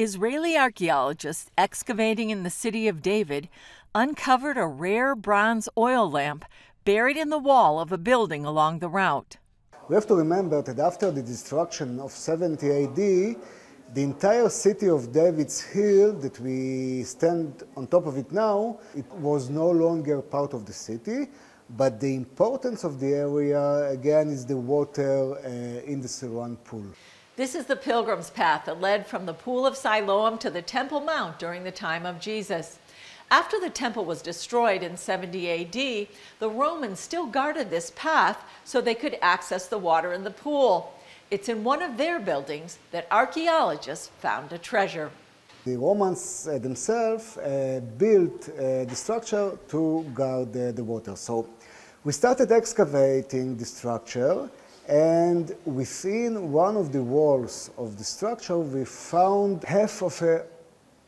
Israeli archaeologists excavating in the city of David uncovered a rare bronze oil lamp buried in the wall of a building along the route. We have to remember that after the destruction of 70 AD, the entire city of David's hill that we stand on top of it now, it was no longer part of the city, but the importance of the area again is the water uh, in the Siron pool. This is the pilgrim's path that led from the Pool of Siloam to the Temple Mount during the time of Jesus. After the temple was destroyed in 70 AD, the Romans still guarded this path so they could access the water in the pool. It's in one of their buildings that archaeologists found a treasure. The Romans uh, themselves uh, built uh, the structure to guard the water. So we started excavating the structure and within one of the walls of the structure, we found half of a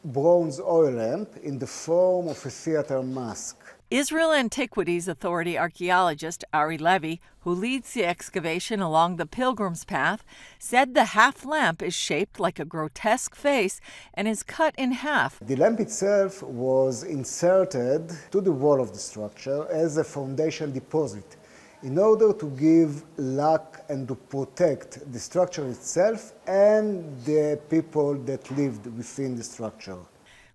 bronze oil lamp in the form of a theater mask. Israel Antiquities Authority archaeologist Ari Levy, who leads the excavation along the Pilgrim's Path, said the half lamp is shaped like a grotesque face and is cut in half. The lamp itself was inserted to the wall of the structure as a foundation deposit in order to give luck and to protect the structure itself and the people that lived within the structure.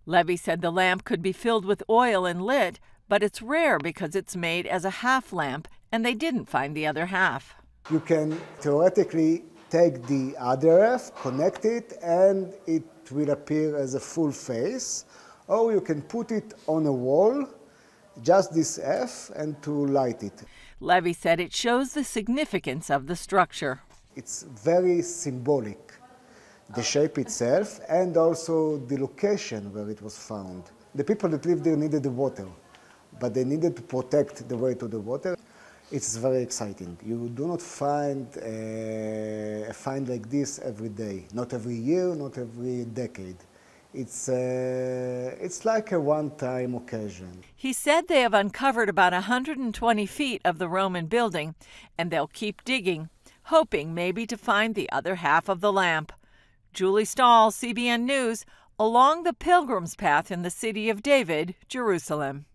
Levy said the lamp could be filled with oil and lit, but it's rare because it's made as a half lamp and they didn't find the other half. You can theoretically take the other half, connect it, and it will appear as a full face, or you can put it on a wall just this F and to light it. Levy said it shows the significance of the structure. It's very symbolic, the shape itself and also the location where it was found. The people that lived there needed the water, but they needed to protect the way to the water. It's very exciting. You do not find a, find like this every day, not every year, not every decade it's, uh, it's like a one time occasion. He said they have uncovered about 120 feet of the Roman building and they'll keep digging, hoping maybe to find the other half of the lamp. Julie Stahl, CBN News, along the Pilgrim's Path in the City of David, Jerusalem.